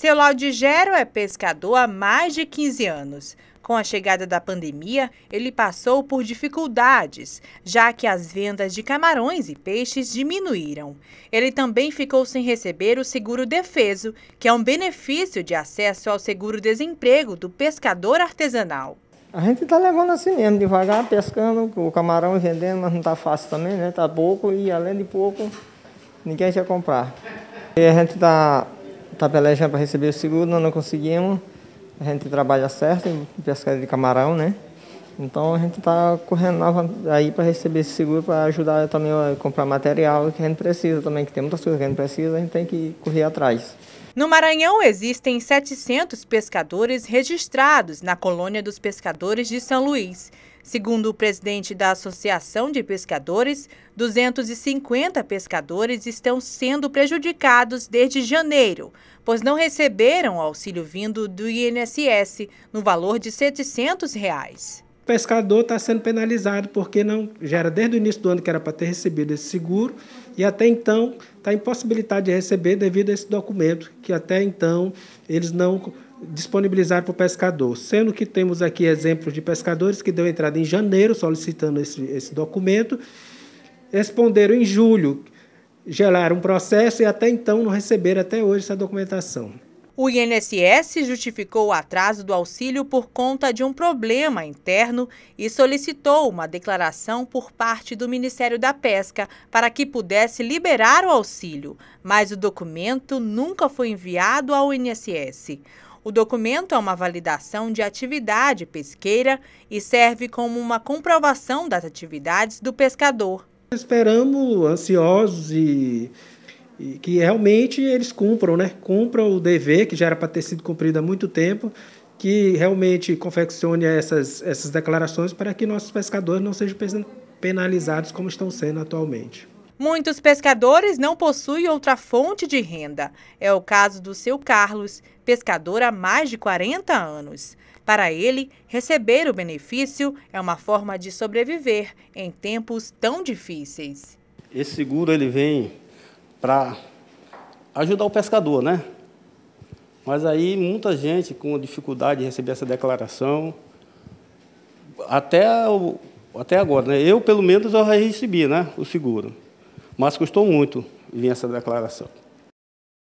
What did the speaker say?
Seu Laudigero é pescador há mais de 15 anos. Com a chegada da pandemia, ele passou por dificuldades, já que as vendas de camarões e peixes diminuíram. Ele também ficou sem receber o seguro defeso, que é um benefício de acesso ao seguro-desemprego do pescador artesanal. A gente está levando assim mesmo, devagar, pescando, o camarão vendendo, mas não está fácil também, né? Está pouco e além de pouco, ninguém quer comprar. E a gente está Tabelé já para receber o seguro, nós não conseguimos. A gente trabalha certo em pescaria de camarão, né? Então a gente está correndo aí para receber esse seguro para ajudar também a comprar material que a gente precisa também, que tem muitas coisas que a gente precisa, a gente tem que correr atrás. No Maranhão existem 700 pescadores registrados na colônia dos pescadores de São Luís. Segundo o presidente da Associação de Pescadores, 250 pescadores estão sendo prejudicados desde janeiro, pois não receberam auxílio vindo do INSS no valor de R$ 700. Reais o pescador está sendo penalizado porque não já era desde o início do ano que era para ter recebido esse seguro e até então está impossibilitado de receber devido a esse documento que até então eles não disponibilizaram para o pescador, sendo que temos aqui exemplos de pescadores que deu entrada em janeiro solicitando esse, esse documento, responderam em julho, gelaram um processo e até então não receberam até hoje essa documentação. O INSS justificou o atraso do auxílio por conta de um problema interno e solicitou uma declaração por parte do Ministério da Pesca para que pudesse liberar o auxílio, mas o documento nunca foi enviado ao INSS. O documento é uma validação de atividade pesqueira e serve como uma comprovação das atividades do pescador. Esperamos ansiosos e e que realmente eles cumpram, né? Cumpram o dever que já era para ter sido cumprido há muito tempo, que realmente confeccione essas, essas declarações para que nossos pescadores não sejam penalizados como estão sendo atualmente. Muitos pescadores não possuem outra fonte de renda. É o caso do seu Carlos, pescador há mais de 40 anos. Para ele, receber o benefício é uma forma de sobreviver em tempos tão difíceis. Esse seguro ele vem para ajudar o pescador, né? Mas aí muita gente com dificuldade de receber essa declaração, até, até agora, né? Eu, pelo menos, eu recebi né? o seguro, mas custou muito vir essa declaração.